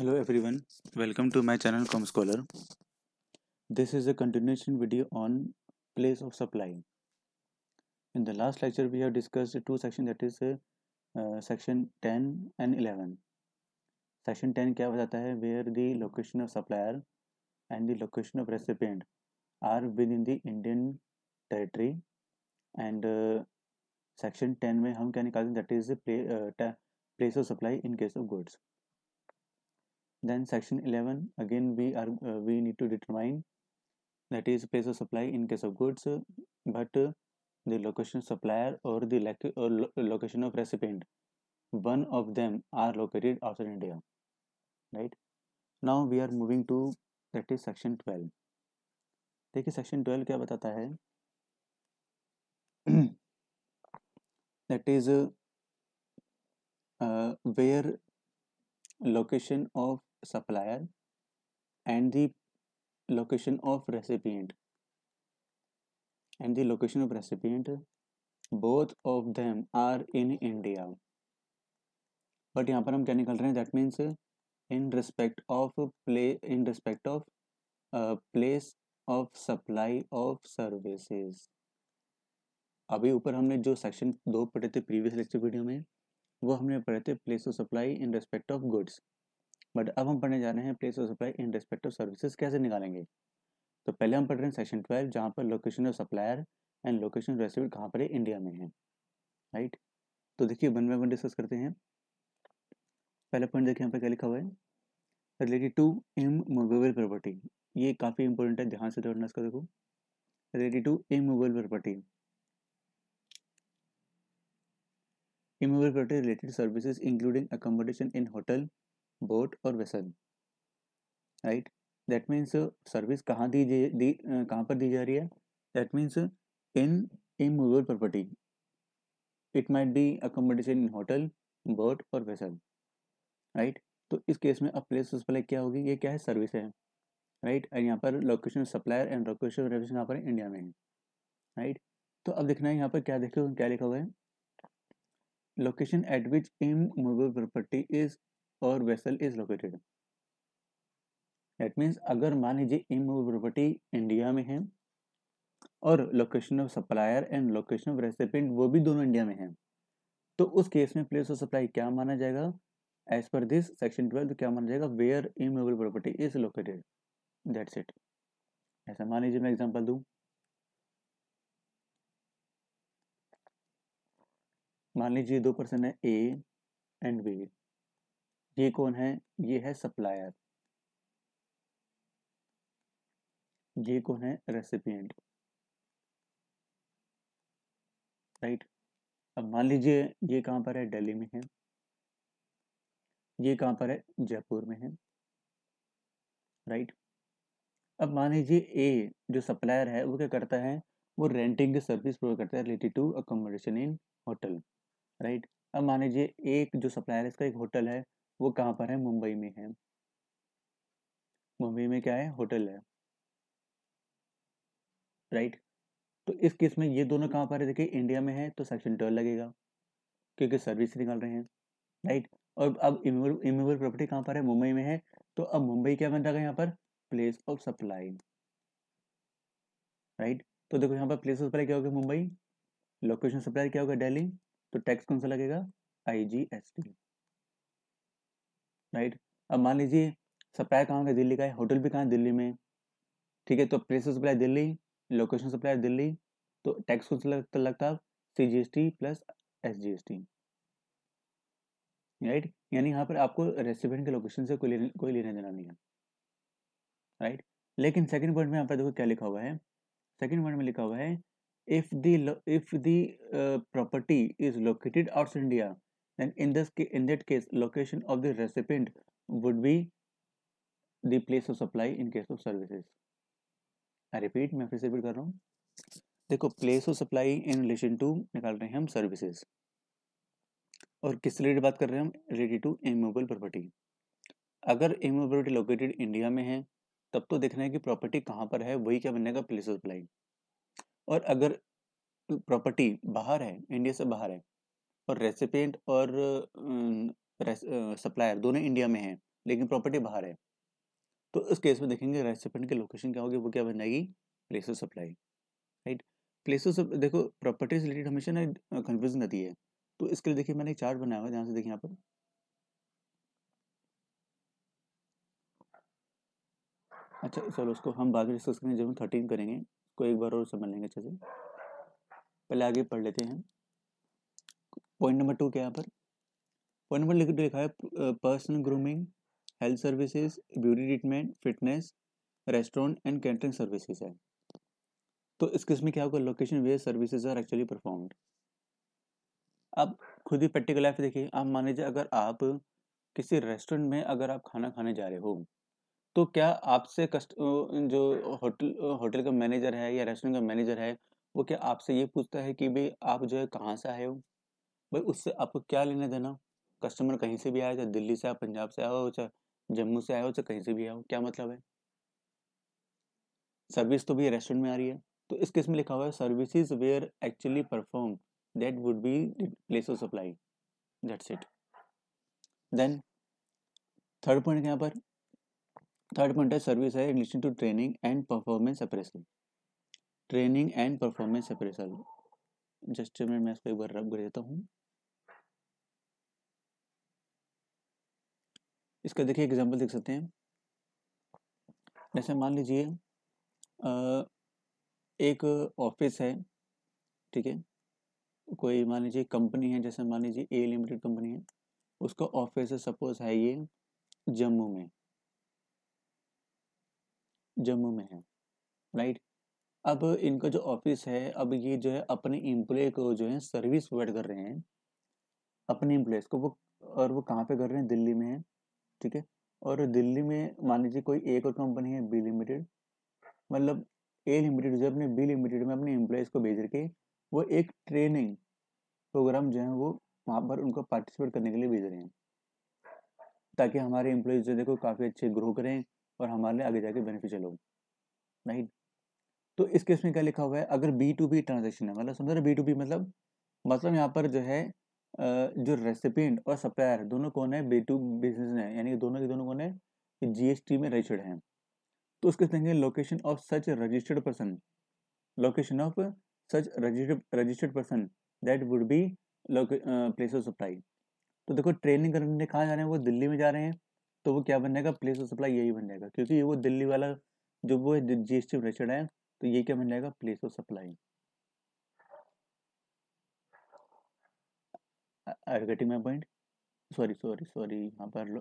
Hello everyone welcome to my channel com scholar this is a continuation video on place of supply in the last lecture we have discussed two section that is section 10 and eleven section 10 क्या बताता है where the location of supplier and the location of recipient are within the Indian territory and section ten में हम क्या निकालते हैं that is place of supply in case of goods then section 11 again we are uh, we need to determine that is place of supply in case of goods but uh, the location supplier or the loc or lo location of recipient one of them are located outside india right now we are moving to that is section 12 देखिए section 12 क्या बताता है that is uh, where location of supplier and the location of recipient and the location of recipient both of them are in India but यहाँ पर हम क्या निकल रहे हैं that means in respect of play in respect of place of supply of services अभी ऊपर हमने जो सेक्शन दो पढ़े थे प्रीवियस लेक्चर वीडियो में वो हमने पढ़े थे place of supply in respect of goods but अब हम पढ़ने जा रहे हैं place of supply in respect of services कैसे निकालेंगे तो पहले हम पढ़ रहे हैं सेक्शन ट्वेल्व जहाँ पर location of supplier and location recipient कहाँ पर है इंडिया में है राइट तो देखिए वन बाय वन डिस्कस करते हैं पहला पॉइंट देखिए यहाँ पर क्या लिखा हुआ है related to immovable property ये काफ़ी इंपॉर्टेंट है ध्यान से दौड़ना तो इसका देखो related to immovable property immovable property related services including accommodation in hotel boat और vessel right that means service कहाँ दी दी uh, कहाँ पर दी जा रही है that means in a immovable property it might be accommodation in hotel boat और vessel right तो इस केस में अब प्लेस सप्लाई क्या होगी ये क्या है सर्विस है राइट एंड यहाँ पर लोकेशन सप्लायर एंड लोकेशन यहाँ पर इंडिया में है राइट तो अब देखना है यहाँ पर क्या देखो क्या लिखा हुआ है location at which immovable property is or vessel is located that means अगर मान लीजिए इमोबिलिटी इंडिया में है और location of supplier and location of recipient वो भी दोनों इंडिया में है तो उस केस में प्लेस ऑफ सप्लाई क्या माना जाएगा as per this section twelve क्या माना जाएगा where immovable property is located that's it ऐसा मान लीजिए मैं एग्जांपल दूं मान लीजिए दो पर्सन है ए एंड बी ये कौन है ये है सप्लायर ये कौन है रेसिपिएंट राइट अब मान लीजिए ये कहां पर है दिल्ली में है ये कहां पर है जयपुर में है राइट अब मान लीजिए ए जो सप्लायर है वो क्या करता है वो रेंटिंग की सर्विस प्रोवाइड करता है related to accommodation in hotel right अब मान लीजिए एक जो सप्लायर है इसका एक होटल है वो कहाँ पर है मुंबई में है मुंबई में क्या है होटल है राइट तो इस केस में ये दोनों कहाँ पर है देखिए इंडिया में है तो सेक्शन ट्वेल्व लगेगा क्योंकि सर्विस निकाल रहे हैं राइट और अब इमूवेबल प्रॉपर्टी कहाँ पर है मुंबई में है तो अब मुंबई क्या बन जाएगा यहाँ पर प्लेस ऑफ सप्लाई राइट तो देखो यहाँ पर प्लेस ऑफ सप्लाई क्या होगा मुंबई लोकेशन सप्लाई क्या होगा दिल्ली तो टैक्स कौन सा लगेगा आईजीएसटी राइट अब मान लीजिए सप्लायर कहाँ का दिल्ली का है होटल भी कहाँ है दिल्ली में ठीक है तो place of supply Delhi location supply Delhi तो टैक्स कौन सा लगता लगता C G S T plus S G S T right यानी यहाँ पर आपको रेस्टोरेंट के लोकेशन से कोई कोई लेना देना नहीं है राइट लेकिन सेकंड पॉइंट में यहाँ पर देखो क्या लिखा हुआ है सेकंड पॉइंट में लिखा हुआ है if the if the property is located out India then in this in that case location of the recipient would be the place of supply in case of services i repeat मैं फिर से repeat कर रहा हूँ देखो place of supply in relation to निकाल रहे हैं हम सर्विसेज और किस रिलेटेड बात कर रहे हैं हम रिलेटेड टू इमोबल प्रॉपर्टी अगर इमोबलिटी लोकेटेड इंडिया में है तब तो देखना है कि प्रॉपर्टी कहाँ पर है वही क्या बनेगा प्लेस ऑफ सप्लाई और अगर प्रॉपर्टी बाहर है इंडिया से बाहर है और रेसिपेंट और सप्लायर दोनों इंडिया में हैं लेकिन प्रॉपर्टी बाहर है तो इस केस में देखेंगे रेसिपेंट की लोकेशन क्या होगी वो क्या बन जाएगी place of supply right place of देखो प्रॉपर्टी से रिलेटेड हमेशा ना कन्फ्यूजन रहती है तो इसके लिए देखिए मैंने एक चार्ट बनाया हुआ जहाँ ध्यान से देखिए यहाँ पर अच्छा चलो उसको हम बाद में डिस्कस करेंगे जब हम थर्टीन करेंगे को एक बार और समझ लेंगे अच्छे से पहले आगे पढ़ लेते हैं पॉइंट नंबर टू के यहाँ पर पॉइंट नंबर लिखा लिखा है personal grooming health services beauty treatment fitness restaurant and catering services है तो इस किस्म क्या होगा location where services are actually performed अब खुद ही प्रैक्टिकल लाइफ देखिए आप मान लीजिए अगर आप किसी रेस्टोरेंट में अगर आप खाना खाने जा रहे हो तो क्या आपसे कस्ट जो होटल होटल का मैनेजर है या रेस्टोरेंट का मैनेजर है वो क्या आपसे ये पूछता है कि भाई आप जो है कहाँ से आए हो भाई उससे आपको क्या लेने देना कस्टमर कहीं से भी आया चाहे दिल्ली से आया पंजाब से आया हो चाहे जम्मू से आया हो चाहे कहीं से भी आया हो क्या मतलब है सर्विस तो भी रेस्टोरेंट में आ रही है तो इस केस में लिखा हुआ है services where actually perform that would be place of supply that's it then third point यहाँ पर थर्ड पॉइंट है सर्विस है English to training and performance appraisal training and performance appraisal just मैं इसको एक बार रब कर देता हूँ इसका देखिए एग्जाम्पल देख सकते हैं जैसे मान लीजिए एक ऑफिस है ठीक है कोई मान लीजिए कंपनी है जैसे मान लीजिए ए लिमिटेड कंपनी है उसका ऑफिस सपोज है ये जम्मू में जम्मू में है राइट अब इनका जो ऑफिस है अब ये जो है अपने एम्प्लॉय को जो है सर्विस प्रोवाइड कर रहे हैं अपने एम्प्लॉयज़ को वो और वो कहाँ पे कर रहे हैं दिल्ली में है ठीक है और दिल्ली में मान लीजिए कोई एक और कंपनी है बी लिमिटेड मतलब ए लिमिटेड जो अपने बी लिमिटेड में अपने एम्प्लॉयज़ को भेज रखे वो एक ट्रेनिंग प्रोग्राम जो है वो वहाँ पर उनको पार्टिसिपेट करने के लिए भेज रहे हैं ताकि हमारे एम्प्लॉयज़ जो देखो काफ़ी अच्छे ग्रो करें और हमारे लिए आगे जाके बेनिफिशियल हो राइट तो इस केस में क्या लिखा हुआ है अगर बी टू बी ट्रांजेक्शन है मतलब समझ रहे बी टू बी मतलब मतलब यहाँ पर जो है जो रेसिपेंट और सप्लायर दोनों कौन है बी टू बिजनेस है यानी दोनों के दोनों कौन है जीएसटी में रजिस्टर्ड हैं तो उसके संगे location of such registered person location of such registered person that would be place of supply तो देखो ट्रेनिंग करने कहाँ जा रहे हैं वो दिल्ली में जा रहे हैं तो वो क्या बन जाएगा प्लेस ऑफ सप्लाई यही बन जाएगा क्योंकि वो दिल्ली वाला जो वो जी जीएसटी रजिस्टर्ड है तो ये क्या बन जाएगा place of supply are getting my point sorry sorry sorry यहाँ पर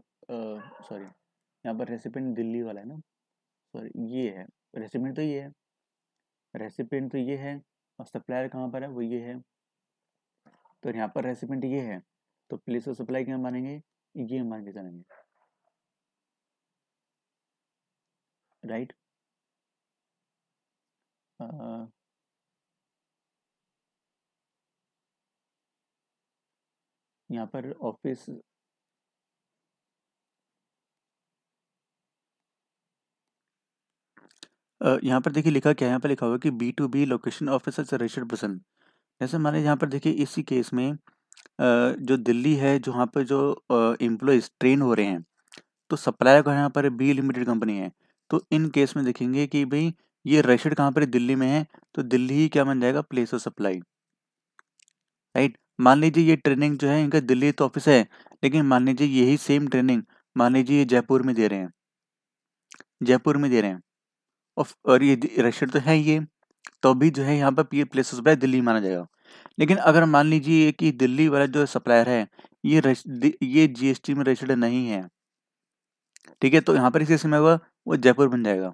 सॉरी यहाँ पर रेसिपेंट दिल्ली वाला है ना सॉरी ये है रेसिपेंट तो ये है रेसिपेंट तो ये है और सप्लायर कहाँ पर है वो ये है तो यहाँ पर रेसिपेंट ये है तो प्लेस ऑफ सप्लाई क्या मानेंगे ये मान के चलेंगे राइट यहाँ पर ऑफिस यहाँ पर देखिए लिखा क्या है यहाँ पर लिखा हुआ है कि B to B location officer registered person जैसे हमारे यहाँ पर देखिए इसी केस में जो दिल्ली है जो यहाँ पर जो एम्प्लॉयज ट्रेन हो रहे हैं तो सप्लायर का यहाँ पर बी लिमिटेड कंपनी है तो इन केस में देखेंगे कि भाई ये रजिस्टर्ड कहाँ पर दिल्ली में है तो दिल्ली ही क्या बन जाएगा प्लेस ऑफ सप्लाई राइट मान लीजिए ये ट्रेनिंग जो है इनका दिल्ली तो ऑफिस है लेकिन मान लीजिए यही सेम ट्रेनिंग मान लीजिए ये जयपुर में दे रहे हैं जयपुर में दे रहे हैं और ये रशियन तो है ये तो भी जो है यहाँ पर ये प्लेसेस बाय दिल्ली माना जाएगा लेकिन अगर मान लीजिए कि दिल्ली वाला जो सप्लायर है ये ये जीएसटी में रजिस्टर्ड नहीं है ठीक है तो यहाँ पर इसके समय हुआ वो जयपुर बन जाएगा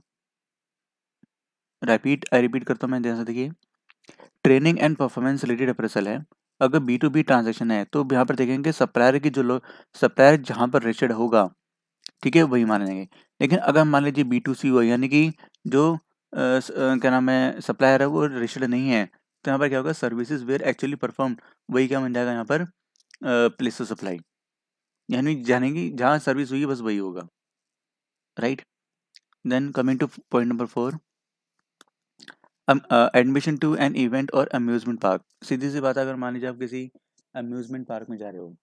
रिपीट आई रिपीट करता हूँ मैं जैसा देखिए training and performance related appraisal है अगर बी टू बी ट्रांजेक्शन है तो यहाँ पर देखेंगे सप्लायर की जो लोग सप्लायर जहाँ पर रजिस्टर्ड होगा ठीक है वही माने जाएंगे लेकिन अगर मान लीजिए बी टू सी हुआ यानी कि जो क्या नाम है सप्लायर है वो रजिस्टर्ड नहीं है तो यहाँ पर क्या होगा सर्विसेज वेयर एक्चुअली परफॉर्म वही क्या बन जाएगा यहाँ पर प्लेस ऑफ सप्लाई यानी जाने जहाँ सर्विस हुई बस वही होगा right then coming to point number four admission to an event और अम्यूज़मेंट पार्क सीधी सी बात अगर मान लीजिए आप किसी अम्यूज़मेंट पार्क में जा रहे हो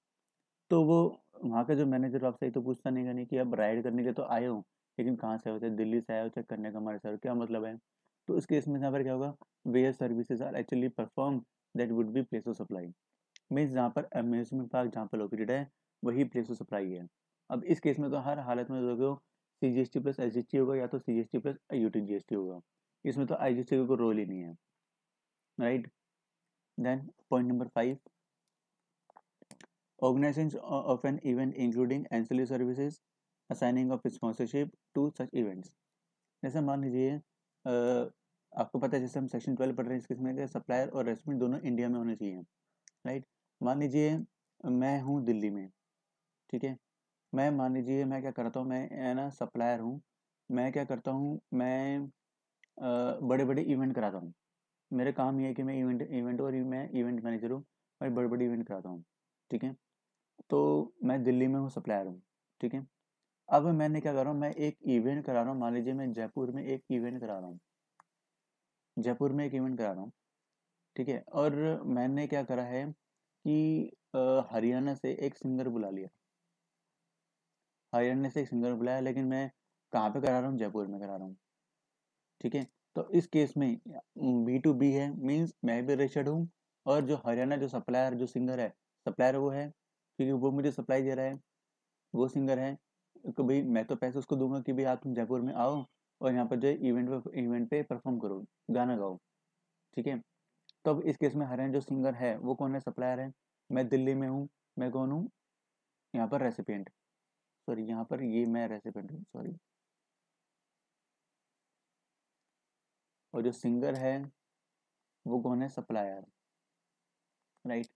तो वो वहाँ का जो मैनेजर आपसे तो पूछता नहीं करनी कि आप राइड करने के तो आए हो लेकिन कहाँ से आए दिल्ली से आए हो चेक करने का हमारे सर क्या मतलब है तो इस केस में यहाँ पर क्या होगा where services are actually perform that would be place of supply means जहाँ पर अम्यूजमेंट पार्क जहाँ पर लोकेटेड है वही प्लेस ऑफ सप्लाई है अब इस केस में तो हर हालत में जो C G S T plus S G S T होगा या तो C G S T plus U T G S T होगा इसमें तो आईजीसीयू को रोल ही नहीं है right then point number five organisation of an event including ancillary services assigning of sponsorship to such events जैसे मान लीजिए आपको पता है जैसे हम सेक्शन ट्वेल्व पढ़ रहे हैं इसके इसमें सप्लायर और रेस्टोरेंट दोनों इंडिया में होने चाहिए राइट मान लीजिए मैं हूँ दिल्ली में ठीक है मैं मान लीजिए मैं क्या करता हूँ मैं ना सप्लायर हूँ मैं क्या करता हूँ मैं बड़े बड़े इवेंट कराता हूँ मेरे काम ये है कि मैं इवेंट इवेंट और मैं इवेंट मैनेजर हूँ और बड़े बड़े इवेंट कराता हूँ ठीक है तो मैं दिल्ली में हूँ सप्लायर हूँ ठीक है अब मैंने क्या कर रहा हूँ मैं एक इवेंट करा रहा हूँ मान लीजिए मैं जयपुर में एक इवेंट करा रहा हूँ जयपुर में एक इवेंट करा रहा हूँ ठीक है और मैंने क्या करा है कि हरियाणा से एक सिंगर बुला लिया हरियाणा से एक सिंगर बुलाया लेकिन मैं कहाँ पे करा रहा हूँ जयपुर में करा रहा हूँ ठीक है तो इस केस में बी टू बी है मीन्स मैं भी रजिस्टर्ड हूँ और जो हरियाणा जो सप्लायर जो सिंगर है सप्लायर वो है क्योंकि वो मुझे सप्लाई दे रहा है वो सिंगर है तो भाई मैं तो पैसे उसको दूंगा कि भाई आप तुम जयपुर में आओ और यहाँ पर जो इवेंट पे इवेंट पे परफॉर्म करो गाना गाओ ठीक है तो अब इस केस में हरियाणा जो सिंगर है वो कौन है सप्लायर है मैं दिल्ली में हूँ मैं कौन हूँ यहाँ पर रेसिपेंट सॉरी यहाँ पर ये मैं रेसिपेंट हूँ सॉरी और जो सिंगर है वो कौन है सप्लायर राइट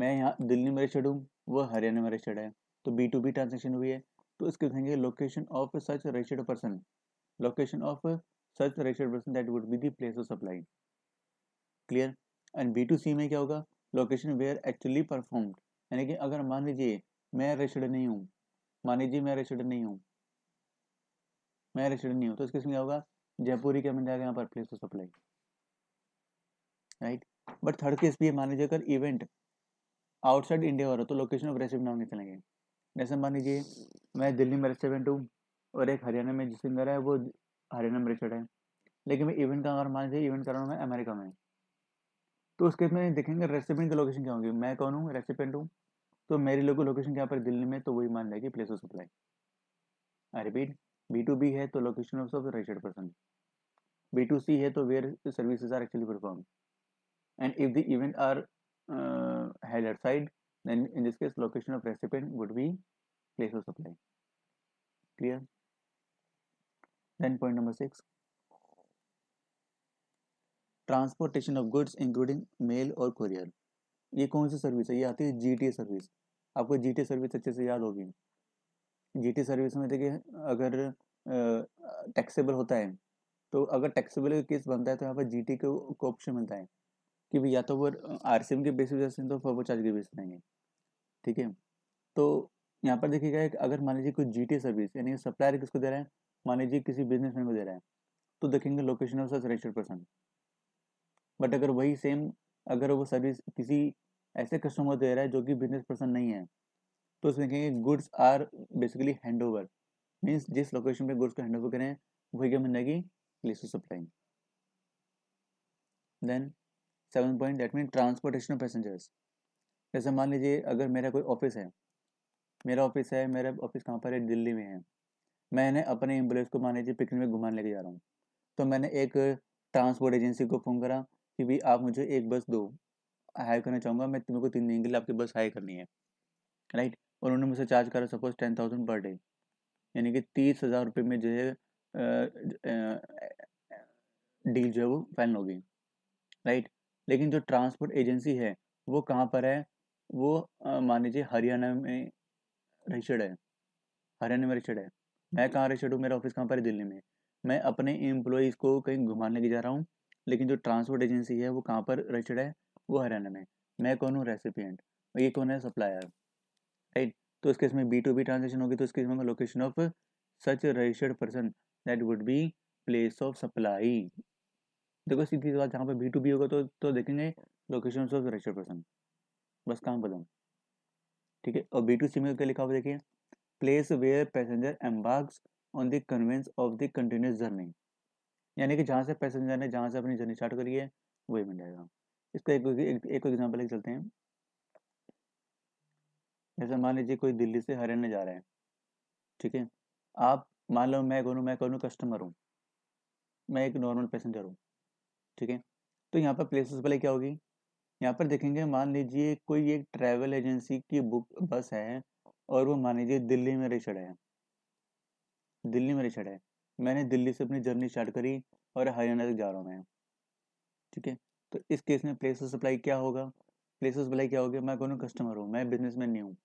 मैं यहाँ दिल्ली में रजिस्टर्ड हूँ वह हरियाणा में रजिस्टर्ड है तो बी टू बी ट्रांजेक्शन हुई है तो इसके कहेंगे location of such registered person location of such registered person that would be the place of supply clear and B to C में क्या होगा लोकेशन वेयर एक्चुअली परफॉर्म्ड यानी कि अगर मान लीजिए मैं रजिस्टर्ड नहीं हूँ मान लीजिए मैं रजिस्टर्ड नहीं हूँ मैं रजिस्टर्ड नहीं हूँ तो इसके इसमें क्या होगा जयपुरी क्या बन जाएगा यहाँ पर place to supply right but third case भी मान लीजिए अगर इवेंट आउटसाइड इंडिया हो रहा तो लोकेशन ऑफ रेसिप नाम निकलेंगे जैसे मान लीजिए मैं दिल्ली में रेस्टोरेंट हूँ और एक हरियाणा में जिस सिंगर है वो हरियाणा में रेसिडेंट है लेकिन मैं इवेंट का अगर मान लीजिए इवेंट कर रहा हूँ मैं अमेरिका में तो उसके में देखेंगे रेस्टोरेंट की लोकेशन क्या होगी मैं कौन हूँ रेस्टोरेंट हूँ तो मेरी लोगों लोकेशन क्या पर दिल्ली में तो वही मान जाएगी place of supply I repeat B to B है तो location of such registered person B to C है तो where services are actually perform and if the event are held then in this case location of recipient would be place of supply clear then point number six transportation of goods including mail और courier ये कौन सी service है ये आती है G T service आपको G T service अच्छे से याद होगी जी टी सर्विस में देखिए अगर टैक्सेबल uh, होता है तो अगर टैक्सेबल केस बनता है तो यहाँ पर जी को ऑप्शन मिलता है कि भाई या तो वो आर के बेस पर जाएंगे तो फॉरवर्ड चार्ज के बेस देंगे ठीक है तो यहाँ पर देखिएगा अगर मान लीजिए कोई जी सर्विस यानी सप्लायर किसको दे रहा है मान लीजिए किसी बिजनेसमैन को दे रहा है तो देखेंगे location of registered person but अगर वही सेम अगर वो सर्विस किसी ऐसे कस्टमर दे रहा है जो कि बिजनेस पर्सन नहीं है तो उसमें देखेंगे goods are basically hand over means जिस लोकेशन पे गुड्स को हैंड ओवर करें वही क्या मिल जाएगी places supplying then seven point that mean transportation of जैसे मान लीजिए अगर मेरा कोई ऑफिस है मेरा ऑफिस है मेरा ऑफिस कहाँ पर है दिल्ली में है मैंने अपने एम्बुलेंस को मान लीजिए पिकनिक में घुमाने लेके जा रहा हूँ तो मैंने एक ट्रांसपोर्ट एजेंसी को फ़ोन करा कि भाई आप मुझे एक बस दो हायर करना चाहूँगा मैं तुम्हें को तीन दिन के लिए आपकी बस हायर करनी है राइट और उन्होंने मुझसे चार्ज करा suppose ten thousand per day यानी कि तीस हज़ार रुपये में जो है डील जो है वो फाइनल होगी राइट लेकिन जो ट्रांसपोर्ट एजेंसी है वो कहाँ पर है वो मान लीजिए हरियाणा में रजिस्टर्ड है हरियाणा में रजिस्टर्ड है मैं कहाँ रजिस्टर्ड हूँ मेरा ऑफिस कहाँ पर है दिल्ली में मैं अपने एम्प्लॉज को कहीं घुमाने के जा रहा हूँ लेकिन जो ट्रांसपोर्ट एजेंसी है वो कहाँ पर रजिस्टर्ड है वो हरियाणा में मैं कौन हूँ रेसिपियंट ये कौन है सप्लायर राइट तो इसके इसमें बी टू बी ट्रांजेक्शन होगी तो इसके इसमें location of such registered person that would be place of supply देखो सीधी बात जहाँ पे बी टू बी होगा तो तो देखेंगे लोकेशन ऑफ रजिस्टर्ड पर्सन बस काम बदम ठीक है और बी टू सी में क्या लिखा हुआ देखिए place where passenger embarks on the conveyance of the continuous journey यानी कि जहाँ से पैसेंजर ने जहाँ से अपनी जर्नी स्टार्ट करी है वही बन जाएगा इसका एक एक एग्जाम्पल लेके चलते हैं जैसे मान लीजिए कोई दिल्ली से हरियाणा जा रहे हैं ठीक है आप मान लो मैं गोनू मैं गोनू कस्टमर हूँ मैं एक नॉर्मल पैसेंजर हूँ ठीक है तो यहाँ पर प्लेसेस भले क्या होगी यहाँ पर देखेंगे मान लीजिए कोई एक ट्रैवल एजेंसी की बुक बस है और वो मान लीजिए दिल्ली में रिचड़ है दिल्ली में रिचड़ है मैंने दिल्ली से अपनी जर्नी स्टार्ट करी और हरियाणा तक जा रहा हूँ मैं ठीक है तो इस केस में प्लेस सप्लाई क्या होगा प्लेस सप्लाई क्या होगी मैं कौन कस्टमर हूँ मैं मैन नहीं हूँ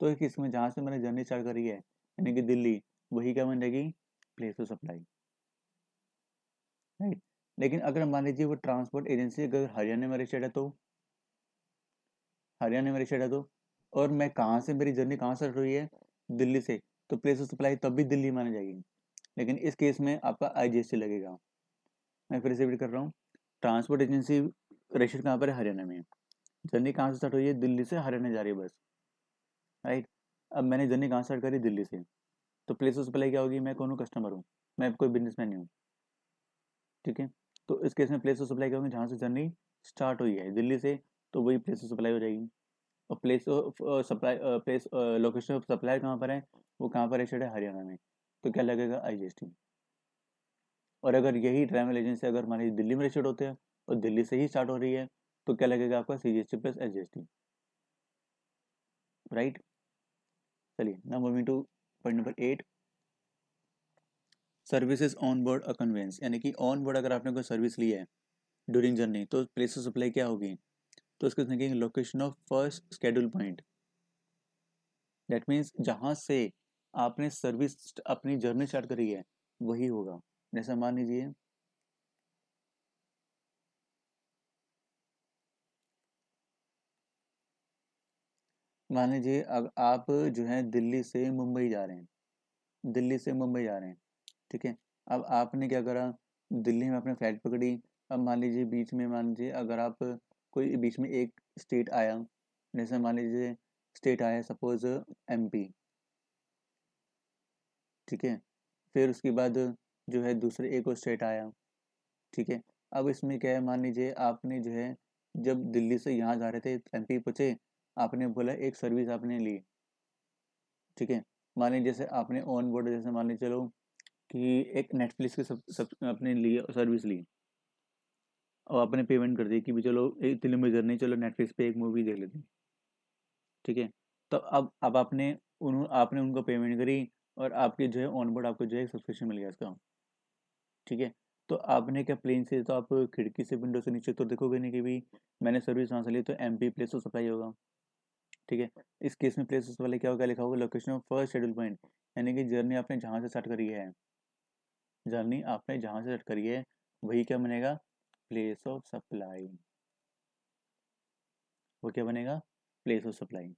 तो इस केस में जहाँ से मैंने जर्नी स्टार्ट करी है यानी कि दिल्ली वही क्या बन जाएगी प्लेस टू सप्लाई राइट लेकिन अगर मान लीजिए वो ट्रांसपोर्ट एजेंसी अगर हरियाणा में रजिस्टर्ड है तो हरियाणा में रजिस्टर्ड है तो और मैं कहाँ से मेरी जर्नी कहाँ से रही है दिल्ली से तो प्लेस ऑफ सप्लाई तब भी दिल्ली मानी जाएगी लेकिन इस केस में आपका आई लगेगा मैं फिर से रिपीट कर रहा हूँ ट्रांसपोर्ट एजेंसी रजिस्टर्ड कहाँ पर है हरियाणा में जर्नी कहाँ से स्टार्ट हुई है दिल्ली से हरियाणा जा रही है बस राइट अब मैंने जर्नी कहाँ स्टार्ट करी दिल्ली से तो प्लेस ऑफ सप्लाई क्या होगी मैं कौन हूँ कस्टमर हूँ मैं कोई बिजनेसमैन नहीं हूँ ठीक है तो इस केस में प्लेस ऑफ सप्लाई क्या होगी जहाँ से जर्नी स्टार्ट हुई है दिल्ली से तो वही प्लेस ऑफ सप्लाई हो जाएगी और place of supply place location of supply कहाँ पर है वो कहाँ पर है हरियाणा में तो क्या लगेगा आई और अगर यही ट्रैवल एजेंसी अगर हमारी दिल्ली में रजिस्टर्ड होते हैं और दिल्ली से ही स्टार्ट हो रही है तो क्या लगेगा आपका C G S T plus S G S T right चलिए ना moving to point number eight services on board a conveyance यानी कि ऑन बोर्ड अगर आपने कोई सर्विस ली है ड्यूरिंग जर्नी तो प्लेस ऑफ सप्लाई क्या होगी तो उसको कहेंगे location of first schedule point that means जहाँ से आपने सर्विस अपनी जर्नी स्टार्ट करी है वही होगा जैसा मान लीजिए मान लीजिए आप जो है दिल्ली से मुंबई जा रहे हैं दिल्ली से मुंबई जा रहे हैं ठीक है अब आपने क्या करा दिल्ली में आपने फ्लाइट पकड़ी अब मान लीजिए बीच में मान लीजिए अगर आप कोई बीच में एक स्टेट आया जैसे मान लीजिए स्टेट आया सपोज एमपी ठीक है फिर उसके बाद जो है दूसरे एक और स्टेट आया ठीक है अब इसमें क्या है मान लीजिए आपने जो है जब दिल्ली से यहाँ जा रहे थे एमपी पी आपने बोला एक सर्विस आपने ली ठीक है मान लीजिए जैसे आपने ऑन बोर्ड जैसे मान लीजिए चलो कि एक नेटफ्लिक्स की सब, सब आपने ली सर्विस ली और आपने पेमेंट कर दी कि भी चलो इतने में जर नहीं चलो नेटफ्लिक्स पे एक मूवी देख लेते ठीक है तो अब अब आपने उन आपने उनको पेमेंट करी और आपके जो है ऑन बोर्ड आपको जो है सब्सक्रिप्शन मिल गया इसका ठीक है तो आपने क्या प्लेन से तो आप खिड़की से विंडो से नीचे तो देखोगे नहीं कि भी मैंने सर्विस वहाँ से ली तो M P place to supply होगा ठीक है इस केस में प्लेस वाले क्या होगा लिखा होगा location of first schedule point यानी कि जर्नी आपने जहाँ से स्टार्ट करी है जर्नी आपने जहाँ से स्टार्ट करी है वही क्या बनेगा प्लेस ऑफ सप्लाई वो क्या बनेगा प्लेस ऑफ सप्लाई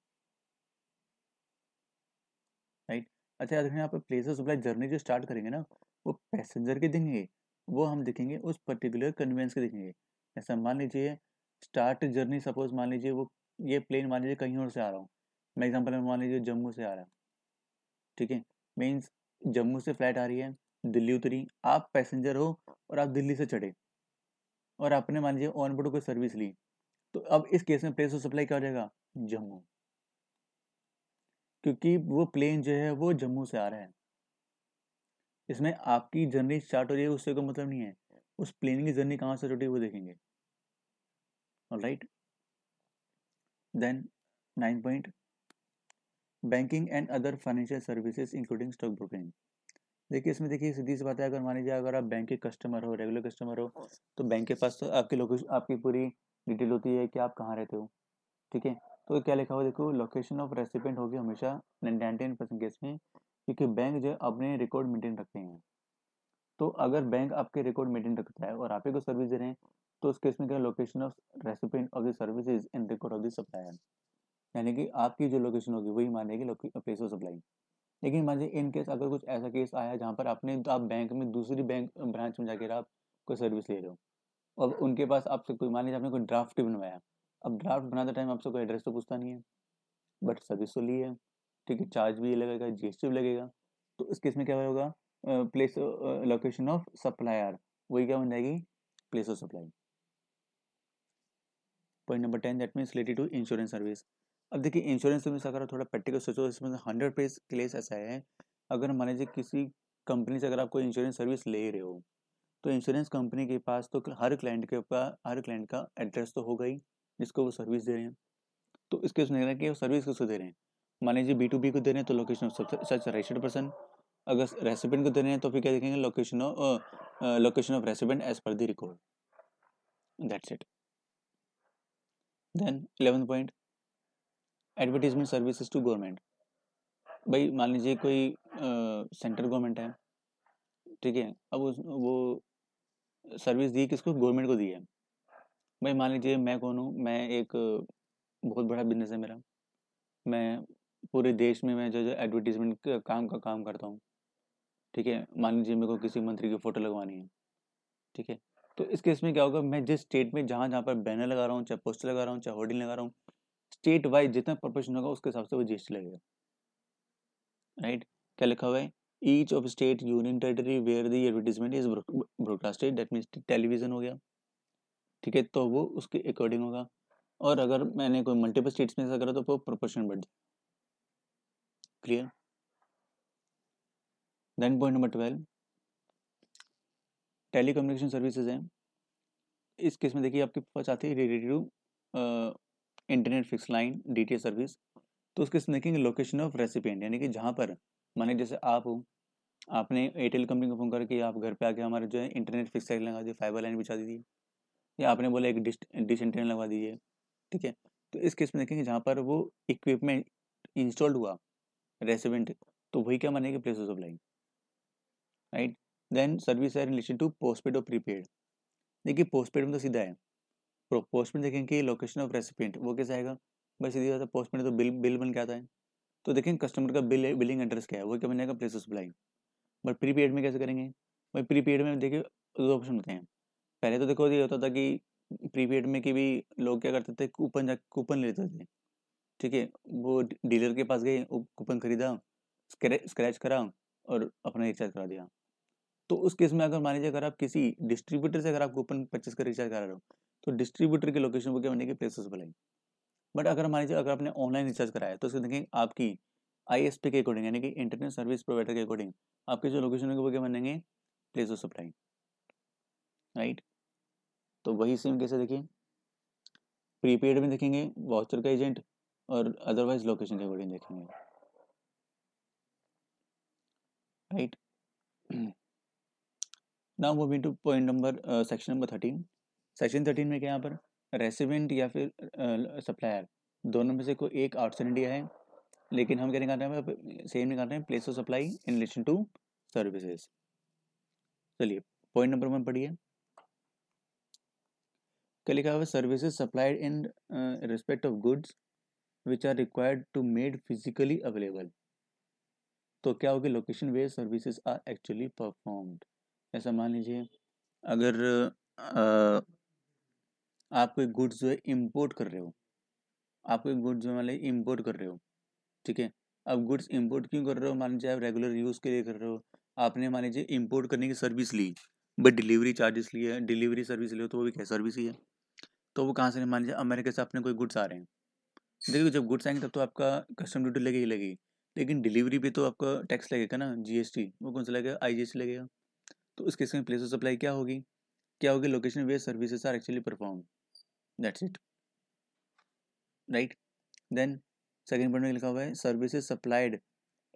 राइट अच्छा याद रखना आप प्लेस ऑफ सप्लाई जर्नी जो स्टार्ट करेंगे ना वो पैसेंजर के देखेंगे वो हम देखेंगे उस पर्टिकुलर कन्वेंस के देखेंगे ऐसा मान लीजिए स्टार्ट जर्नी सपोज मान लीजिए वो ये प्लेन मान लीजिए कहीं और से आ रहा हूँ मैं एग्जाम्पल में मान लीजिए जम्मू से आ रहा हूँ ठीक है मीन्स जम्मू से फ्लाइट आ रही है दिल्ली उतरी आप पैसेंजर हो और आप दिल्ली से चढ़े और आपने मान लीजिए ऑन बोर्ड कोई सर्विस ली तो अब इस केस में प्लेस ऑफ सप्लाई क्या हो जाएगा जम्मू क्योंकि वो प्लेन जो है वो जम्मू से आ रहा है इसमें आपकी जर्नी स्टार्ट हो रही है उससे कोई मतलब नहीं है उस प्लेन की जर्नी कहाँ से छोटी वो देखेंगे right right? Then 9 point banking and other financial services including stock broking देखिए इसमें देखिए सीधी सी बात है अगर मान लीजिए अगर आप बैंक के कस्टमर हो रेगुलर कस्टमर हो तो बैंक के पास तो आपकी लोकेशन आपकी पूरी डिटेल होती है कि आप कहाँ रहते हो ठीक है तो क्या लिखा हुआ देखो लोकेशन ऑफ रेसिपेंट होगी हमेशा नाइनटीन परसेंट केस में क्योंकि बैंक जो अपने रिकॉर्ड मेंटेन रखते हैं तो अगर बैंक आपके रिकॉर्ड मेंटेन रखता है और आप ही को सर्विस दे रहे हैं तो उस केस में क्या location of recipient of the service is in record of the supplier यानी कि आपकी जो लोकेशन होगी वही मानेगी प्लेस ऑफ सप्लाई लेकिन मान लीजिए इन केस अगर कुछ ऐसा केस आया जहाँ पर आपने तो आप बैंक में दूसरी बैंक ब्रांच में जाकर आप कोई सर्विस ले रहे हो और उनके पास आपसे कोई मान लीजिए आपने कोई ड्राफ्ट बनवाया अब ड्राफ्ट बनाते टाइम आपसे कोई एड्रेस तो पूछता नहीं है बट सर्विस तो ली है ठीक है चार्ज भी लगेगा जी एस टी भी लगेगा तो इस केस में क्या होगा प्लेस लोकेशन ऑफ सप्लायर वही क्या बन जाएगी place of supply point number ten that means related to insurance service अब देखिए इंश्योरेंस सर्विस अगर थोड़ा प्रैक्टिकल सोचो इसमें हंड्रेड पेज क्लेस ऐसा है अगर मान लीजिए किसी कंपनी से अगर आप कोई इंश्योरेंस सर्विस ले रहे हो तो इंश्योरेंस कंपनी के पास तो हर क्लाइंट के ऊपर हर क्लाइंट का एड्रेस तो होगा ही जिसको वो सर्विस दे रहे हैं तो इसके उसने कि वो सर्विस किसको दे रहे हैं मान लीजिए बी टू बी को दे रहे हैं तो location of such registered person अगर रेसिपेंट को दे रहे हैं तो फिर क्या देखेंगे location of location of recipient as per the record that's it then eleven point advertisement services to government भाई मान लीजिए कोई सेंट्रल गवर्नमेंट है ठीक है अब उस वो सर्विस दी किसको गवर्नमेंट को दी है भाई मान लीजिए मैं कौन हूँ मैं एक बहुत बड़ा बिजनेस है मेरा मैं पूरे देश में मैं जो जो एडवर्टीजमेंट का काम का काम करता हूँ ठीक है मान लीजिए मेरे को किसी मंत्री की फ़ोटो लगवानी है ठीक है तो इस केस में क्या होगा मैं जिस स्टेट में जहाँ जहाँ पर बैनर लगा रहा हूँ चाहे पोस्टर लगा रहा हूँ चाहे होर्डिंग लगा रहा हूँ स्टेट वाइज जितना प्रोपोर्शन होगा उसके हिसाब से वो जीएसटी लगेगा राइट क्या लिखा हुआ है each of state union territory where the advertisement is broadcasted that means television हो गया ठीक है तो वो उसके अकॉर्डिंग होगा और अगर मैंने कोई मल्टीपल स्टेट्स में ऐसा करा तो वो प्रोपोर्शन बढ़ जाए clear then point number twelve telecommunication services हैं इस केस में देखिए आपके पास आती है radio internet fix line D service तो उसके देखेंगे लोकेशन ऑफ रेसिपेंट यानी कि जहाँ पर माने जैसे आप हो आपने एयरटेल कंपनी को फ़ोन करके आप घर पे आके हमारे जो है इंटरनेट फिक्स लाइन लगा दी फाइबर लाइन बिछा दीजिए या आपने बोला एक डिश डिश इंटरनेट लगवा दीजिए ठीक है तो इस केस में देखेंगे जहाँ पर वो इक्विपमेंट इंस्टॉल्ड हुआ रेसिपेंट तो वही क्या मानेंगे places of line right then service है रिलेशन टू पोस्टपेड और प्रीपेड देखिए पोस्टपेड में तो सीधा है पोस्टपेड देखें कि लोकेशन ऑफ रेसिपेंट वो कैसे आएगा भाई सीधी बात है पोस्टपेड तो बिल बिल बन के आता है तो देखें कस्टमर का बिल बिलिंग एड्रेस क्या है वो क्या बन जाएगा प्लेस सप्लाई बट प्रीपेड में कैसे करेंगे भाई प्रीपेड में देखिए दो ऑप्शन होते हैं पहले तो देखो ये होता था कि प्रीपेड में कि भी लोग क्या करते थे कूपन जा कूपन लेते थे ठीक है वो डीलर के पास गए कूपन खरीदा स्क्रैच करा और अपना रिचार्ज करा दिया तो उस केस में अगर मान लीजिए अगर आप किसी डिस्ट्रीब्यूटर से अगर आप कूपन परचेस कर रिचार्ज करा रहे हो तो डिस्ट्रीब्यूटर की लोकेशन पर क्या बनेगी प्लेसेस बनाएगी बट अगर मान लीजिए अगर आपने ऑनलाइन रिचार्ज कराया तो उसके देखेंगे आपकी आई के अकॉर्डिंग यानी कि इंटरनेट सर्विस प्रोवाइडर के अकॉर्डिंग आपके जो लोकेशन होंगे वो क्या बनेंगे प्लेस ऑफ सप्लाई राइट तो वही सेम कैसे देखिए प्रीपेड में देखेंगे वाउचर का एजेंट और अदरवाइज लोकेशन के अकॉर्डिंग देखेंगे right right? Now moving to point number section number thirteen section thirteen में क्या यहाँ पर रेसिडेंट या फिर सप्लायर दोनों में से कोई एक आउटसाइड इंडिया है लेकिन हम क्या निकाल रहे हैं सेम निकाल रहे हैं place of supply in relation to services चलिए पॉइंट नंबर वन पढ़िए क्या लिखा हुआ services supplied in respect of goods which are required to made physically available तो क्या होगी location where services are actually performed ऐसा मान लीजिए अगर आ, आप कोई गुड्स जो है इम्पोर्ट कर रहे हो आप कोई गुड्स जो मान लीजिए इम्पोर्ट कर रहे हो ठीक है अब गुड्स इम्पोर्ट क्यों कर रहे हो मान लीजिए आप रेगुलर यूज़ के लिए कर रहे हो आपने मान लीजिए इम्पोर्ट करने की सर्विस ली बट डिलीवरी चार्जेस लिए डिलीवरी सर्विस लिए तो वो भी क्या सर्विस ही है तो वो कहाँ से मान लीजिए अमेरिका से आपने कोई गुड्स आ रहे हैं देखिए जब गुड्स आएंगे तब तो आपका कस्टम ड्यूटी लगेगी लगेगी लेकिन डिलीवरी पे तो आपका टैक्स लगेगा ना जीएसटी वो कौन सा लगेगा आईजीएसटी लगेगा तो उस केस में प्लेस ऑफ सप्लाई क्या होगी क्या होगी location where services are actually perform that's it right then second point में लिखा हुआ है services supplied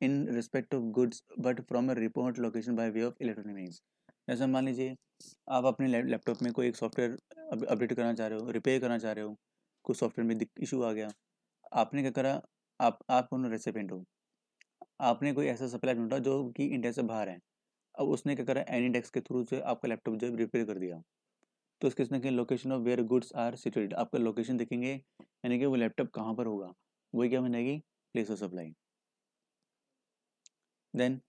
in respect of goods but from a remote location by way of electronic means जैसे मान लीजिए आप अपने लैपटॉप में कोई एक सॉफ्टवेयर अपडेट करना चाह रहे हो रिपेयर करना चाह रहे हो कुछ सॉफ्टवेयर में इशू आ गया आपने क्या करा आप आप उन रेसिपेंट हो आपने कोई ऐसा सप्लाई ढूंढा जो कि इंडिया से बाहर है अब उसने क्या करा एनी डेस्क के थ्रू जो है आपका लैपटॉप जो है रिपेयर कर दिया तो उसके उसने location of where goods are situated आपका लोकेशन देखेंगे यानी कि वो लैपटॉप कहाँ पर होगा वही क्या बनाएगी प्लेस ऑफ सप्लाई देन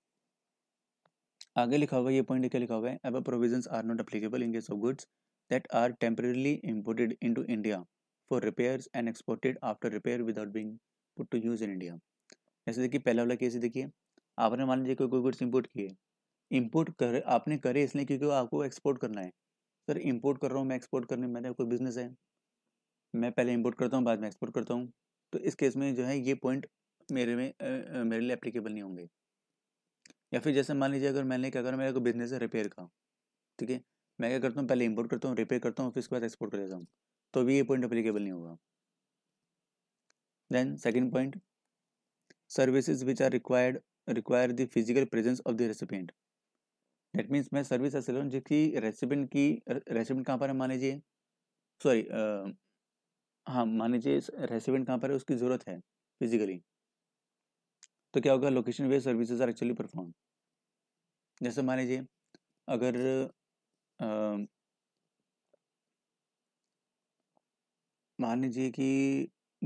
आगे लिखा हुआ है ये पॉइंट क्या लिखा हुआ है अब provision are not applicable in case of goods that are temporarily imported into India for repair and exported after repair without being put to use in India जैसे देखिए पहला वाला केस देखिए आपने मान लीजिए कोई कोई गुड्स इम्पोर्ट किए इम्पोर्ट कर आपने करे इसलिए क्योंकि आपको एक्सपोर्ट करना है सर इम्पोर्ट कर रहा हूँ मैं एक्सपोर्ट करने मेरा कोई बिजनेस है मैं पहले इंपोर्ट करता हूँ बाद में एक्सपोर्ट करता हूँ तो इस केस में जो है ये पॉइंट मेरे में आ, मेरे लिए एप्लीकेबल नहीं होंगे या फिर जैसे मान लीजिए अगर मैंने क्या करा मेरा कोई बिजनेस है रिपेयर का ठीक है मैं क्या करता हूँ पहले इम्पोर्ट करता हूँ रिपेयर करता हूँ फिर उसके बाद एक्सपोर्ट कर देता हूँ तो भी ये पॉइंट अप्लीकेबल नहीं होगा then second point services which are required require the physical presence of the recipient that means मैं सर्विस ऐसे लूँ जिसकी रेसिपेंट की रेसिपेंट कहाँ पर है मान लीजिए सॉरी हाँ मान लीजिए रेसिपेंट कहाँ पर है उसकी ज़रूरत है फिजिकली तो क्या होगा location where services are actually perform जैसे मान लीजिए अगर मान लीजिए कि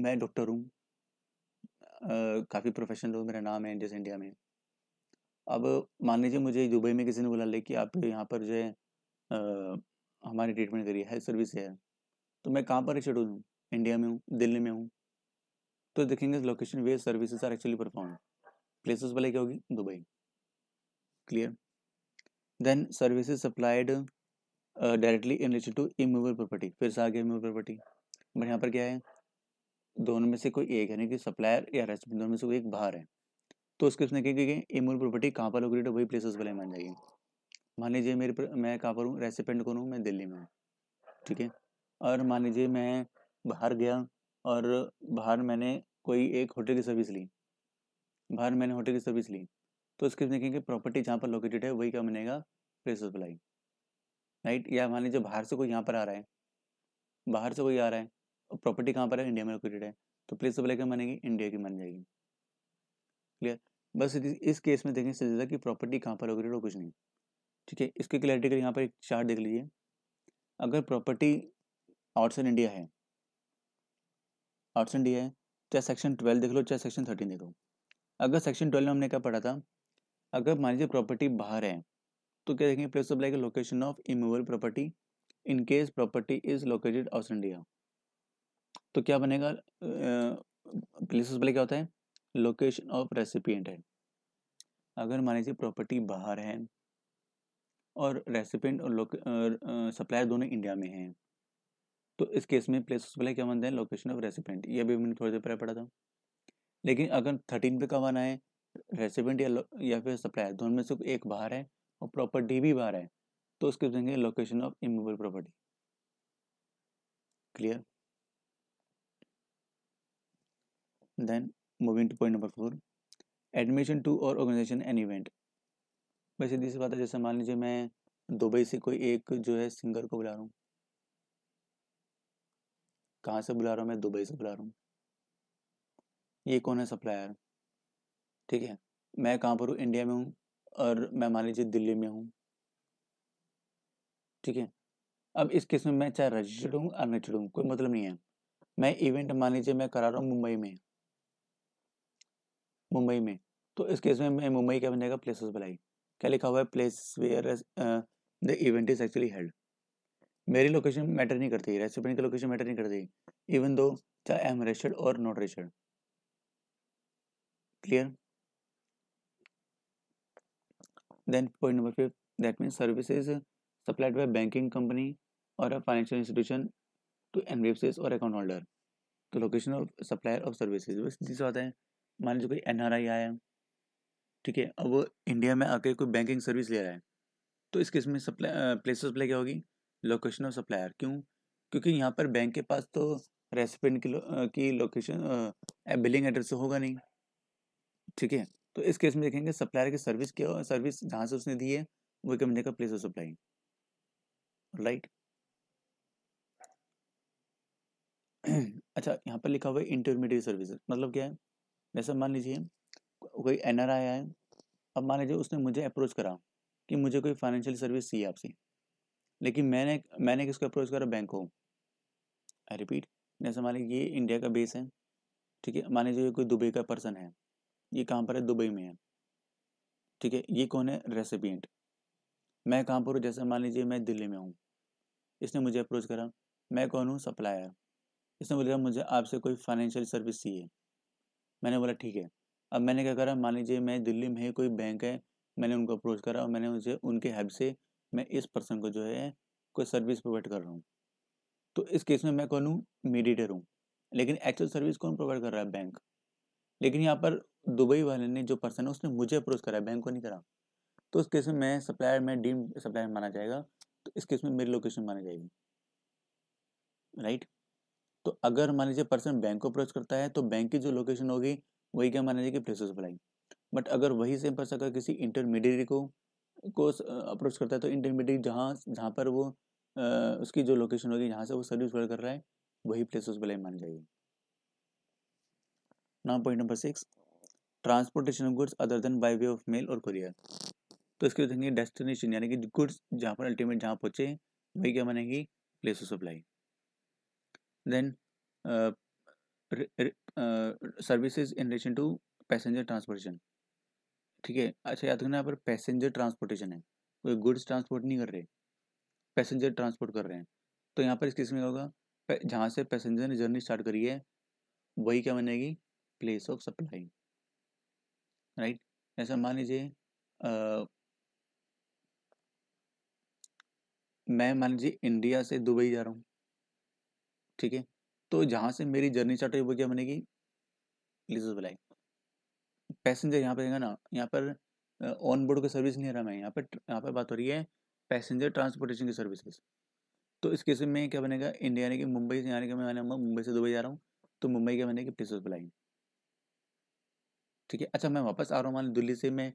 मैं डॉक्टर हूँ काफ़ी प्रोफेशनल हूँ मेरा नाम है जैसे इंडिया में अब मान लीजिए मुझे दुबई में किसी ने बुला ले कि आप यहाँ पर जो है हमारी ट्रीटमेंट करिए हेल्थ सर्विस है तो मैं कहाँ पर शेड्यूल हूँ इंडिया में हूँ दिल्ली में हूँ तो देखेंगे location where services are actually perform places वाले क्या होगी Dubai clear then services supplied directly in relation to immovable property फिर से आगे इमूवल प्रॉपर्टी बट यहाँ पर क्या है दोनों में से कोई एक ना कि सप्लायर या रेस्टोरेंट दोनों में से कोई एक बाहर है तो उसके उसने कहेंगे कि इमूल प्रॉपर्टी कहाँ पर लोकेटेड है तो वही प्लेसेस वाले मान जाएगी मान लीजिए मेरे पर मैं कहाँ पर हूँ रेसिपेंट कौन हूँ मैं दिल्ली में हूँ ठीक है और मान लीजिए मैं बाहर गया और बाहर मैंने कोई एक होटल की सर्विस ली बाहर मैंने होटल की सर्विस ली तो उसके उसने कहेंगे प्रॉपर्टी जहाँ पर लोकेटेड है वही क्या बनेगा प्लेस ऑफ लाइफ राइट या मान लीजिए बाहर से कोई यहाँ पर आ रहा है बाहर से कोई आ रहा है प्रॉपर्टी कहाँ पर है इंडिया में लोकेटेड है तो प्लेस ऑफ लाइफ क्या मानेगी इंडिया की मान जाएगी क्लियर बस इस केस में से ज्यादा की प्रॉपर्टी कहाँ पर हो हो कुछ नहीं ठीक है इसके क्लैरिटी का यहाँ पर एक चार्ट देख लीजिए अगर प्रॉपर्टी आउटसाइड इंडिया है आउटसाइड इंडिया है चाहे सेक्शन ट्वेल्व देख लो चाहे सेक्शन थर्टीन देख लो अगर सेक्शन ट्वेल्व में हमने क्या पढ़ा था अगर मान लीजिए प्रॉपर्टी बाहर है तो क्या देखेंगे place of like location of immovable property in case property is located out India तो क्या बनेगा प्लेस ऑफ लाइक क्या होता है लोकेशन ऑफ रेसिपिएंट है अगर मान लीजिए प्रॉपर्टी बाहर है और रेसिपिएंट और सप्लायर दोनों इंडिया में हैं तो इस केस में प्लेस ऑफ सप्लाई क्या बनता है लोकेशन ऑफ रेसिपिएंट ये भी मैंने थोड़ी देर पहले पढ़ा था लेकिन अगर थर्टीन पे कब आना है रेसिपेंट या या फिर सप्लायर दोनों में से एक बाहर है और प्रॉपर्टी भी बाहर है तो उसके देंगे location of immovable property clear then moving to point number four admission to or organization an event वैसे दूसरी बात है जैसे मान लीजिए मैं दुबई से कोई एक जो है सिंगर को बुला रहा हूँ कहाँ से बुला रहा हूँ मैं दुबई से बुला रहा हूँ ये कौन है सप्लायर ठीक है मैं कहाँ पर हूँ इंडिया में हूँ और मैं मान लीजिए दिल्ली में हूँ ठीक है अब इस केस में मैं चाहे रजिस्टर्ड हूँ अनरजिस्टर्ड हूँ कोई मतलब नहीं है मैं इवेंट मान लीजिए मैं करा रहा हूँ मुंबई में मुंबई में तो इस केस में मैं मुंबई क्या बनेगा प्लेसेस बनाई क्या लिखा हुआ है place where the event is actually held मेरी लोकेशन मैटर नहीं करती रेस्टोरेंट की लोकेशन मैटर नहीं करती इवन दो चाहे आई एम रजिस्टर्ड और not registered clear then point number fifth that mean service supplied by banking company और financial institution to an और अकाउंट होल्डर तो location of supplier of services सीधी बात है मान लीजिए कोई एन आया है ठीक है अब वो इंडिया में आकर कोई बैंकिंग सर्विस ले रहा है तो इस केस में सप्लाई प्लेस ऑफ सप्लाई क्या होगी लोकेशन ऑफ सप्लायर क्यों क्योंकि यहाँ पर बैंक के पास तो रेसिपेंट की, लो, की लोकेशन बिलिंग एड्रेस होगा नहीं ठीक है तो इस केस में देखेंगे सप्लायर की सर्विस क्या सर्विस जहाँ से उसने दी है वो क्या मिलेगा प्लेस ऑफ सप्लाई राइट अच्छा यहाँ पर लिखा हुआ है इंटरमीडिएट सर्विस मतलब क्या है जैसे मान लीजिए कोई एन आर आया है अब मान लीजिए उसने मुझे अप्रोच करा कि मुझे कोई फाइनेंशियल सर्विस चाहिए आपसे लेकिन मैंने मैंने किसको अप्रोच करा बैंक को आई रिपीट जैसे मान लीजिए ये इंडिया का बेस है ठीक है मान लीजिए कोई दुबई का पर्सन है ये कहाँ पर है दुबई में है ठीक है ये कौन है रेसिपियंट मैं कहाँ पर हूँ जैसे मान लीजिए मैं दिल्ली में हूँ इसने मुझे अप्रोच करा मैं कौन हूँ सप्लायर इसने बोला मुझे आपसे कोई फाइनेंशियल सर्विस चाहिए मैंने बोला ठीक है अब मैंने क्या करा मान लीजिए मैं दिल्ली में ही कोई बैंक है मैंने उनको अप्रोच करा और मैंने उनसे उनके हेल्प से मैं इस पर्सन को जो है कोई सर्विस प्रोवाइड कर रहा हूँ तो इस केस में मैं कौन हूँ मीडिएटर हूँ लेकिन एक्चुअल सर्विस कौन प्रोवाइड कर रहा है बैंक लेकिन यहाँ पर दुबई वाले ने जो पर्सन है उसने मुझे अप्रोच करा बैंक को नहीं करा तो उस केस में मैं सप्लायर में डीम सप्लायर माना जाएगा तो इस केस में मेरी लोकेशन मानी जाएगी राइट तो अगर मान लीजिए पर्सन बैंक को अप्रोच करता है तो बैंक की जो लोकेशन होगी वही क्या माना जाएगी प्लेस पर बट अगर वही सेम पर्सन अगर किसी इंटरमीडिएट को को अप्रोच करता है तो इंटरमीडिएट जहाँ जहाँ पर वो आ, उसकी जो लोकेशन होगी जहाँ से वो सर्विस प्रोवाइड कर रहा है वही प्लेसेस पर मानी जाएगी now point number six transportation of goods other than by way of mail और कुरियर तो इसके लिए देखेंगे डेस्टिनेशन यानी कि गुड्स जहाँ पर अल्टीमेट जहाँ पहुँचे वही क्या मानेगी place of supply then uh, uh, services in relation to passenger transportation ठीक है अच्छा याद करना यहाँ पर पैसेंजर ट्रांसपोर्टेशन है कोई गुड्स ट्रांसपोर्ट नहीं कर रहे पैसेंजर ट्रांसपोर्ट कर रहे हैं तो यहाँ पर इस किस्म में होगा जहाँ से पैसेंजर ने जर्नी स्टार्ट करी है वही क्या बनेगी प्लेस ऑफ सप्लाई राइट ऐसा मान लीजिए मैं मान लीजिए इंडिया से दुबई जा रहा हूँ ठीक है तो जहाँ से मेरी जर्नी स्टार्ट हुई वो क्या बनेगी एलिजिबल पैसेंजर यहाँ पर रहेगा ना यहाँ पर ऑन बोर्ड का सर्विस नहीं आ रहा मैं यहाँ पर यहाँ पर बात हो रही है पैसेंजर ट्रांसपोर्टेशन की सर्विसेज तो इस केस में क्या बनेगा इंडिया यानी कि मुंबई से यानी कि मैं मुंबई से दुबई जा रहा हूँ तो मुंबई क्या बनेगी प्लेस लाइन ठीक है अच्छा मैं वापस आ रहा हूँ मान दिल्ली से मैं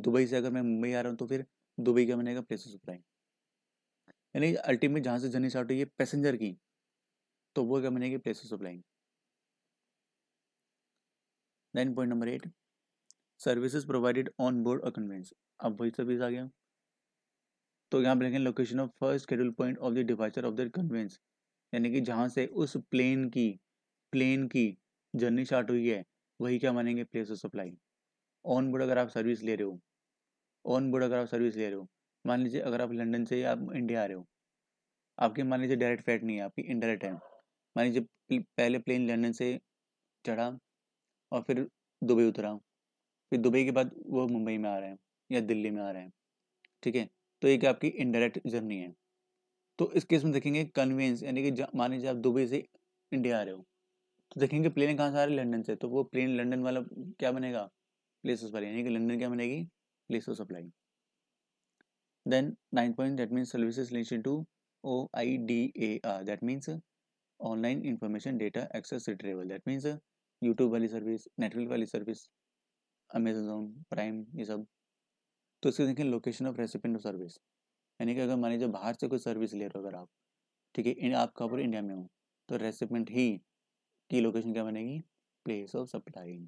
दुबई से अगर मैं मुंबई आ रहा हूँ तो फिर दुबई क्या बनेगा प्लेसेस लाइन यानी अल्टीमेट जहाँ से जर्नी स्टार्ट हुई है पैसेंजर की तो वो क्या बनेगी place of supplying point number eight services provided on board और कन्वेंस अब वही सर्विस आ गया तो यहाँ पर लिखेंगे location of first schedule point of the departure of the conveyance यानी कि जहाँ से उस प्लेन की प्लेन की जर्नी स्टार्ट हुई है वही क्या मानेंगे place of supply on board अगर आप सर्विस ले रहे हो ऑन बोर्ड अगर आप सर्विस ले रहे हो मान लीजिए अगर आप लंदन से आप इंडिया आ रहे हो आपकी मान लीजिए डायरेक्ट फ्लाइट नहीं है आपकी इनडायरेक्ट है मान लीजिए पहले प्लेन लंदन से चढ़ा और फिर दुबई उतरा फिर दुबई के बाद वो मुंबई में आ रहे हैं या दिल्ली में आ रहे हैं ठीक है तो एक आपकी इनडायरेक्ट जर्नी है तो इस केस में देखेंगे कन्वेंस यानी कि मान लीजिए आप दुबई से इंडिया आ रहे हो तो देखेंगे प्लेन कहाँ से आ रही है लंडन से तो वो प्लेन लंडन वाला क्या बनेगा प्लेस ऑफ सप्लाई यानी कि लंडन क्या बनेगी place of supply then nine point that means services to O I D A R that means online information data access retrieval that means YouTube वाली service Netflix वाली service Amazon Prime ये सब तो इसके देखें location of recipient of service यानी कि अगर मान लीजिए बाहर से कोई सर्विस ले रहे हो अगर आप ठीक है आप कवर इंडिया में हो तो रेसिपेंट ही की लोकेशन क्या बनेगी place of supply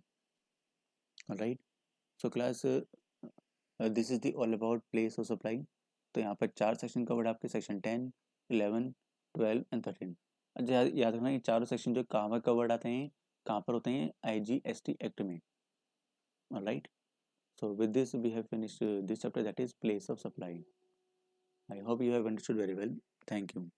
right so class this is the all about place of supply तो यहाँ पर चार सेक्शन कवर्ड आपके section ten eleven twelve and thirteen अच्छा, याद रखना चारों सेक्शन जो कहाँ पर कवर्ड आते हैं कहाँ पर होते हैं I G S T act में right so with this we have finished this chapter that is place of supply I hope you have understood very well thank you